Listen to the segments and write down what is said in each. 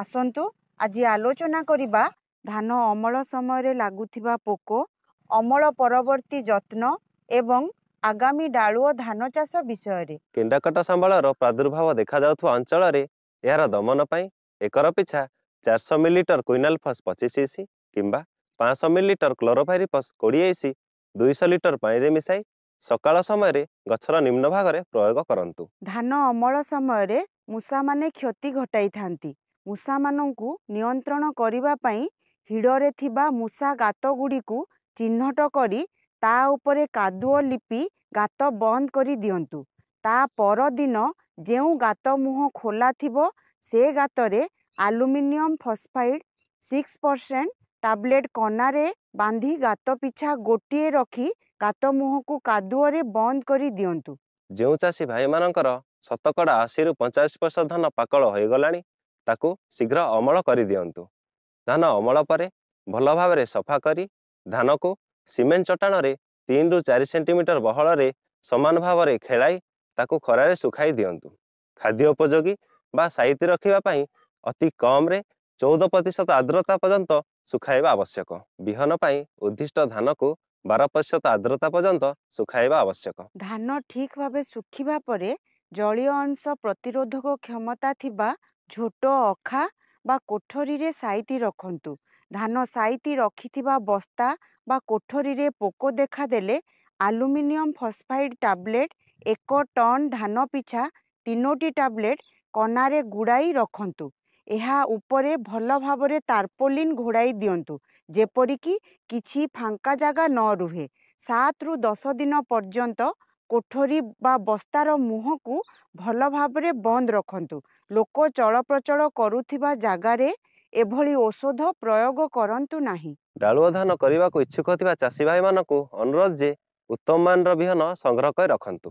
ଆସନ୍ତୁ ଆଜି ଆଲୋଚନା କରିବା ଧାନ ଅମଳ ସମୟରେ ଲାଗୁଥିବା ପୋକ ଅମଳ ପରବର୍ତ୍ତୀ ଯତ୍ନ ଏବଂ ଆଗାମୀ ଡାଳୁଅ ଧାନ ଚାଷ ବିଷୟରେ କେଣ୍ଡାକଟ ସମ୍ବଳର ପ୍ରାଦୁର୍ଭାବ ଦେଖାଯାଉଥିବା ଅଞ୍ଚଳରେ ଏହାର ଦମନ ପାଇଁ ଏକର ପିଛା ଚାରିଶହ ମିଲିଲିଟର କ୍ୱିନାଲଫସ୍ ପଚିଶ ଇସି କିମ୍ବା ପାଞ୍ଚଶହ ମିଲିଲିଟର କ୍ଲୋରୋଫାରିଫସ୍ କୋଡ଼ିଏ ଇସି ଦୁଇଶହ ଲିଟର ପାଣିରେ ମିଶାଇ ସକାଳ ସମୟରେ ଗଛର ନିମ୍ନ ଭାଗରେ ପ୍ରୟୋଗ କରନ୍ତୁ ଧାନ ଅମଳ ସମୟରେ ମୂଷାମାନେ କ୍ଷତି ଘଟାଇଥାନ୍ତି ମୂଷାମାନଙ୍କୁ ନିୟନ୍ତ୍ରଣ କରିବା ପାଇଁ ହିଡ଼ରେ ଥିବା ମୂଷା ଗାତ ଗୁଡ଼ିକୁ ଚିହ୍ନଟ କରି ତା ଉପରେ କାଦୁଅ ଲିପି ଗାତ ବନ୍ଦ କରି ଦିଅନ୍ତୁ ତା ପରଦିନ ଯେଉଁ ଗାତ ମୁହଁ ଖୋଲା ଥିବ ସେ ଗାତରେ aluminium phosphide six percent tablet କନାରେ ବାନ୍ଧି ଗାତ ପିଛା ଗୋଟିଏ ରଖି ଗାତ ମୁହଁକୁ କାଦୁଅରେ ବନ୍ଦ କରି ଦିଅନ୍ତୁ ଯେଉଁ ଚାଷୀ ଭାଇମାନଙ୍କର ଶତକଡ଼ା ଅଶୀରୁ ପଞ୍ଚାଅଶୀ ପ୍ରତିଶତ ଧାନ ପାକଳ ହୋଇଗଲାଣି ତାକୁ ଶୀଘ୍ର ଅମଳ କରିଦିଅନ୍ତୁ ଧାନ ଅମଳ ପରେ ଭଲ ଭାବରେ ସଫା କରି ଧାନକୁ ସିମେଣ୍ଟ ଚଟାଣରେ ତିନିରୁ ଚାରି ସେଣ୍ଟିମିଟର ବହଳରେ ସମାନ ଭାବରେ ଖେଳାଇ ତାକୁ ଖରାରେ ଶୁଖାଇ ଦିଅନ୍ତୁ ଖାଦ୍ୟ ଉପଯୋଗୀ ବା ସାଇତି ରଖିବା ପାଇଁ ଅତି କମ୍ରେ ଚଉଦ ପ୍ରତିଶତ ଆର୍ଦ୍ରତା ପର୍ଯ୍ୟନ୍ତ ଶୁଖାଇବା ଆବଶ୍ୟକ ବିହନ ପାଇଁ ଉଦ୍ଦିଷ୍ଟ ଧାନକୁ ବାର ପ୍ରତିଶତ ଆର୍ଦ୍ରତା ପର୍ଯ୍ୟନ୍ତ ଶୁଖାଇବା ଆବଶ୍ୟକ ଧାନ ଠିକ୍ ଭାବେ ଶୁଖିବା ପରେ ଜଳୀୟ ଅଂଶ ପ୍ରତିରୋଧକ କ୍ଷମତା ଥିବା ଝୋଟ ଅଖା ବା କୋଠରୀରେ ସାଇତି ରଖନ୍ତୁ ଧାନ ସାଇତି ରଖିଥିବା ବସ୍ତା ବା କୋଠରୀରେ ପୋକ ଦେଖାଦେଲେ ଆଲୁମିନିୟମ୍ ଫସ୍ଫାଇଡ଼୍ ଟାବ୍ଲେଟ୍ ଏକ ଟନ୍ ଧାନ ପିଛା ତିନୋଟି ଟାବ୍ଲେଟ୍ କନାରେ ଗୁଡ଼ାଇ ରଖନ୍ତୁ ଏହା ଉପରେ ଭଲ ଭାବରେ ତାର୍ପୋଲିନ୍ ଘୋଡ଼ାଇ ଦିଅନ୍ତୁ ଯେପରିକି କିଛି ଫାଙ୍କା ଜାଗା ନ ରୁହେ ସାତରୁ ଦଶ ଦିନ ପର୍ଯ୍ୟନ୍ତ କୋଠରୀ ବା ବସ୍ତାର ମୁହଁକୁ ଭଲ ଭାବରେ ବନ୍ଦ ରଖନ୍ତୁ ଲୋକ ଚଳପ୍ରଚଳ କରୁଥିବା ଜାଗାରେ ଏଭଳି ଔଷଧ ପ୍ରୟୋଗ କରନ୍ତୁ ନାହିଁ ଡାଳୁଅ ଧାନ କରିବାକୁ ଇଚ୍ଛୁକ ଥିବା ଚାଷୀ ଭାଇମାନଙ୍କୁ ଅନୁରୋଧ ଯେ ଉତ୍ତମ ମାନର ବିହନ ସଂଗ୍ରହ କରି ରଖନ୍ତୁ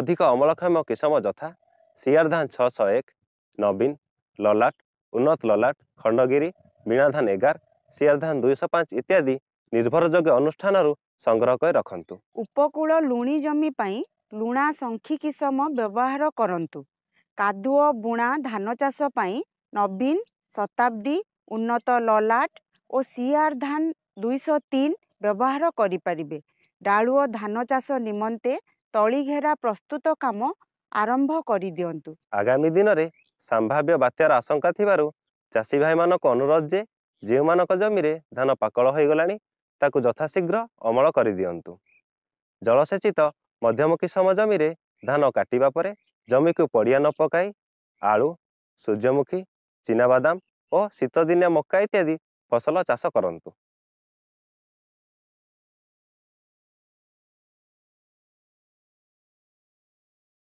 ଅଧିକ ଅମଳକ୍ଷମ କିସମ ଯଥା ସିଆର୍ ଧାନ ଛଅଶହ ଏକ ନବୀନ ଲଲାଟ ଉନ୍ନତ ଲଲାଟ ଖଣ୍ଡଗିରି ବୀଣା ଧାନ ଏଗାର ସିଆର୍ ଧାନ ଦୁଇଶହ ପାଞ୍ଚ ଇତ୍ୟାଦି ନିର୍ଭରଯୋଗ୍ୟ ଅନୁଷ୍ଠାନରୁ ସଂଗ୍ରହ କରି ରଖନ୍ତୁ ଉପକୂଳ ଲୁଣି ଜମି ପାଇଁ ଲୁଣା ସଂଖୀ କିସମ ବ୍ୟବହାର କରନ୍ତୁ କାଦୁଅ ବୁଣା ଧାନ ଚାଷ ପାଇଁ ନବୀନ ଶତାବ୍ଦୀ ଉନ୍ନତ ଲଲାଟ ଓ ସିଆର୍ ଧାନ ଦୁଇଶହ ତିନି ବ୍ୟବହାର କରିପାରିବେ ଡାଳୁଅ ଧାନ ଚାଷ ନିମନ୍ତେ ତଳିଘେରା ପ୍ରସ୍ତୁତ କାମ ଆରମ୍ଭ କରିଦିଅନ୍ତୁ ଆଗାମୀ ଦିନରେ ସମ୍ଭାବ୍ୟ ବାତ୍ୟାର ଆଶଙ୍କା ଥିବାରୁ ଚାଷୀ ଭାଇମାନଙ୍କୁ ଅନୁରୋଧ ଯେ ଯେଉଁମାନଙ୍କ ଜମିରେ ଧାନ ପାକଳ ହୋଇଗଲାଣି ତାକୁ ଯଥାଶୀଘ୍ର ଅମଳ କରିଦିଅନ୍ତୁ ଜଳସେଚିତ ମଧ୍ୟମ କିସମ ଜମିରେ ଧାନ କାଟିବା ପରେ ଜମିକୁ ପଡ଼ିଆ ନ ପକାଇ ଆଳୁ ସୂର୍ଯ୍ୟମୁଖୀ ଚିନାବାଦାମ ଓ ଶୀତଦିନିଆ ମକା ଇତ୍ୟାଦି ଫସଲ ଚାଷ କରନ୍ତୁ